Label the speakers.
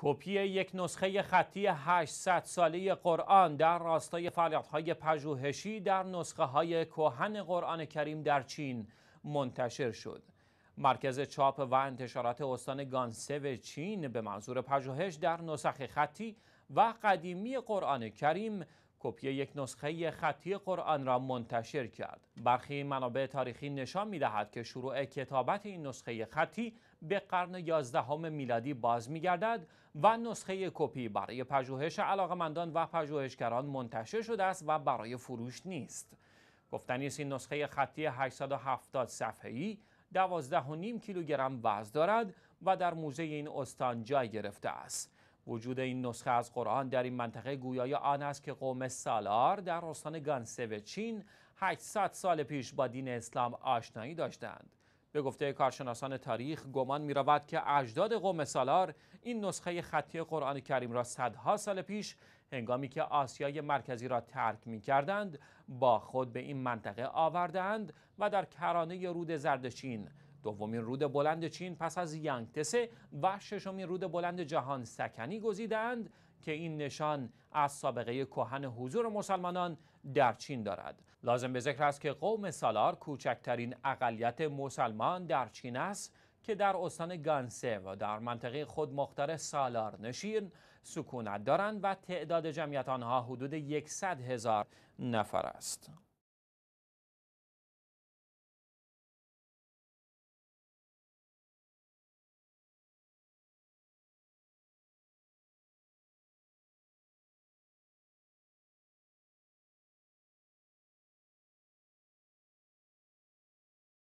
Speaker 1: کپی یک نسخه خطی 800 ساله قرآن در راستای فعالیت‌های پژوهشی در نسخه های کهن قرآن کریم در چین منتشر شد. مرکز چاپ و انتشارات استان گانسو چین به منظور پژوهش در نسخ خطی و قدیمی قرآن کریم کپی یک نسخه خطی قرآن را منتشر کرد. برخی منابع تاریخی نشان می که شروع کتابت این نسخه خطی به قرن 11 میلادی باز می گردد و نسخه کپی برای پژوهش علاقمندان و پژوهشگران منتشر شده است و برای فروش نیست. گفتنی است این نسخه خطی 870 صفحه‌ای 12.5 کیلوگرم وزن دارد و در موزه این استان جای گرفته است. وجود این نسخه از قرآن در این منطقه گویای آن است که قوم سالار در استان گانسو چین 800 سال پیش با دین اسلام آشنایی داشتند به گفته کارشناسان تاریخ گمان می رود که اجداد قوم سالار این نسخه خطی قرآن کریم را صدها سال پیش هنگامی که آسیای مرکزی را ترک می کردند با خود به این منطقه آوردند و در کرانه رود چین. دومین رود بلند چین پس از یانگتسه و ششمین رود بلند جهان سکنی گزیدند که این نشان از سابقه کهن حضور مسلمانان در چین دارد لازم به ذکر است که قوم سالار کوچکترین اقلیت مسلمان در چین است که در استان گانسه و در منطقه خود مختار سالار نشین سکونت دارند و تعداد جمعیت آنها حدود 100 هزار نفر است.